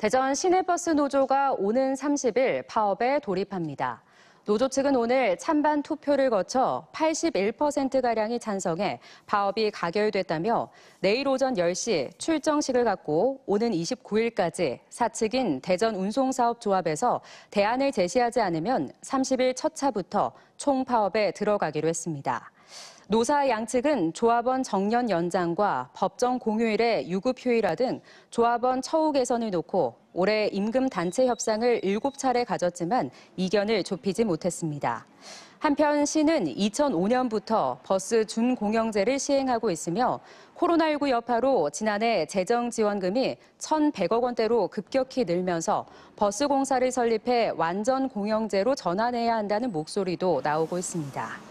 대전 시내버스 노조가 오는 30일 파업에 돌입합니다. 노조 측은 오늘 찬반 투표를 거쳐 81%가량이 찬성해 파업이 가결됐다며 내일 오전 10시 출정식을 갖고 오는 29일까지 사측인 대전운송사업조합에서 대안을 제시하지 않으면 30일 첫 차부터 총파업에 들어가기로 했습니다. 노사 양측은 조합원 정년 연장과 법정 공휴일의 유급 휴일화 등 조합원 처우 개선을 놓고 올해 임금 단체 협상을 7차례 가졌지만 이견을 좁히지 못했습니다. 한편 시는 2005년부터 버스 준공영제를 시행하고 있으며 코로나19 여파로 지난해 재정 지원금이 1,100억 원대로 급격히 늘면서 버스 공사를 설립해 완전 공영제로 전환해야 한다는 목소리도 나오고 있습니다.